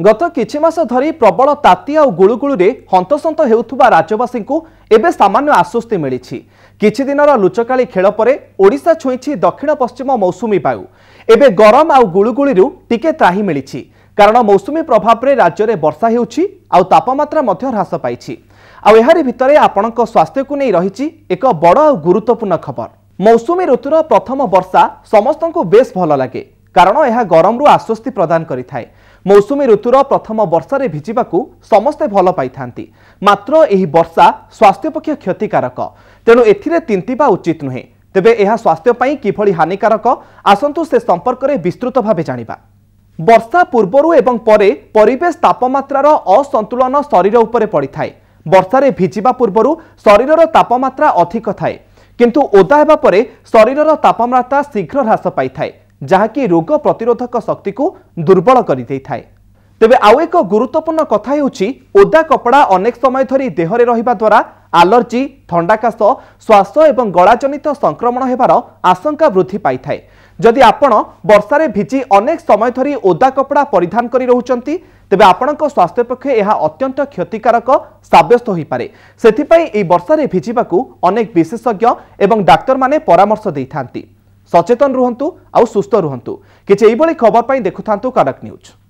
ଗତ କିଛି ମାସ ଧରି ପ୍ରବଳ ତାତି ଆଉ ଗୁଳୁଗୁଳୁରେ ହନ୍ତସନ୍ତ ହେଉଥିବା ରାଜ୍ୟବାସୀଙ୍କୁ ଏବେ ସାମାନ୍ୟ ଆଶ୍ୱସ୍ତି ମିଳିଛି କିଛି ଦିନର ଲୁଚକାଳି ଖେଳ ପରେ ଓଡ଼ିଶା ଛୁଇଁଛି ଦକ୍ଷିଣ ପଶ୍ଚିମ ମୌସୁମୀ ବାୟୁ ଏବେ ଗରମ ଆଉ ଗୁଳୁଗୁଳିରୁ ଟିକେ ତ୍ରାହି ମିଳିଛି କାରଣ ମୌସୁମୀ ପ୍ରଭାବରେ ରାଜ୍ୟରେ ବର୍ଷା ହେଉଛି ଆଉ ତାପମାତ୍ରା ମଧ୍ୟ ହ୍ରାସ ପାଇଛି ଆଉ ଏହାରି ଭିତରେ ଆପଣଙ୍କ ସ୍ୱାସ୍ଥ୍ୟକୁ ନେଇ ରହିଛି ଏକ ବଡ଼ ଆଉ ଗୁରୁତ୍ୱପୂର୍ଣ୍ଣ ଖବର ମୌସୁମୀ ଋତୁର ପ୍ରଥମ ବର୍ଷା ସମସ୍ତଙ୍କୁ ବେଶ୍ ଭଲ ଲାଗେ କାରଣ ଏହା ଗରମରୁ ଆଶ୍ୱସ୍ତି ପ୍ରଦାନ କରିଥାଏ ମୌସୁମୀ ଋତୁର ପ୍ରଥମ ବର୍ଷାରେ ଭିଜିବାକୁ ସମସ୍ତେ ଭଲ ପାଇଥାନ୍ତି ମାତ୍ର ଏହି ବର୍ଷା ସ୍ୱାସ୍ଥ୍ୟ ପକ୍ଷେ କ୍ଷତିକାରକ ତେଣୁ ଏଥିରେ ତିନ୍ତିବା ଉଚିତ ନୁହେଁ ତେବେ ଏହା ସ୍ୱାସ୍ଥ୍ୟ ପାଇଁ କିଭଳି ହାନିକାରକ ଆସନ୍ତୁ ସେ ସମ୍ପର୍କରେ ବିସ୍ତୃତ ଭାବେ ଜାଣିବା ବର୍ଷା ପୂର୍ବରୁ ଏବଂ ପରେ ପରିବେଶ ତାପମାତ୍ରାର ଅସନ୍ତୁଳନ ଶରୀର ଉପରେ ପଡ଼ିଥାଏ ବର୍ଷାରେ ଭିଜିବା ପୂର୍ବରୁ ଶରୀରର ତାପମାତ୍ରା ଅଧିକ ଥାଏ କିନ୍ତୁ ଓଦା ହେବା ପରେ ଶରୀରର ତାପମାତ୍ରା ଶୀଘ୍ର ହ୍ରାସ ପାଇଥାଏ ଯାହାକି ରୋଗ ପ୍ରତିରୋଧକ ଶକ୍ତିକୁ ଦୁର୍ବଳ କରିଦେଇଥାଏ ତେବେ ଆଉ ଏକ ଗୁରୁତ୍ୱପୂର୍ଣ୍ଣ କଥା ହେଉଛି ଓଦା କପଡ଼ା ଅନେକ ସମୟ ଧରି ଦେହରେ ରହିବା ଦ୍ୱାରା ଆଲର୍ଜି ଥଣ୍ଡାକାଶ ଶ୍ୱାସ ଏବଂ ଗଳାଜନିତ ସଂକ୍ରମଣ ହେବାର ଆଶଙ୍କା ବୃଦ୍ଧି ପାଇଥାଏ ଯଦି ଆପଣ ବର୍ଷାରେ ଭିଜି ଅନେକ ସମୟ ଧରି ଓଦା କପଡ଼ା ପରିଧାନ କରି ରହୁଛନ୍ତି ତେବେ ଆପଣଙ୍କ ସ୍ୱାସ୍ଥ୍ୟ ପକ୍ଷେ ଏହା ଅତ୍ୟନ୍ତ କ୍ଷତିକାରକ ସାବ୍ୟସ୍ତ ହୋଇପାରେ ସେଥିପାଇଁ ଏହି ବର୍ଷାରେ ଭିଜିବାକୁ ଅନେକ ବିଶେଷଜ୍ଞ ଏବଂ ଡାକ୍ତରମାନେ ପରାମର୍ଶ ଦେଇଥାନ୍ତି ସଚେତନ ରୁହନ୍ତୁ ଆଉ ସୁସ୍ଥ ରୁହନ୍ତୁ କିଛି ଏଭଳି ଖବର ପାଇଁ ଦେଖୁଥାନ୍ତୁ କଡ଼କ ନ୍ୟୁଜ୍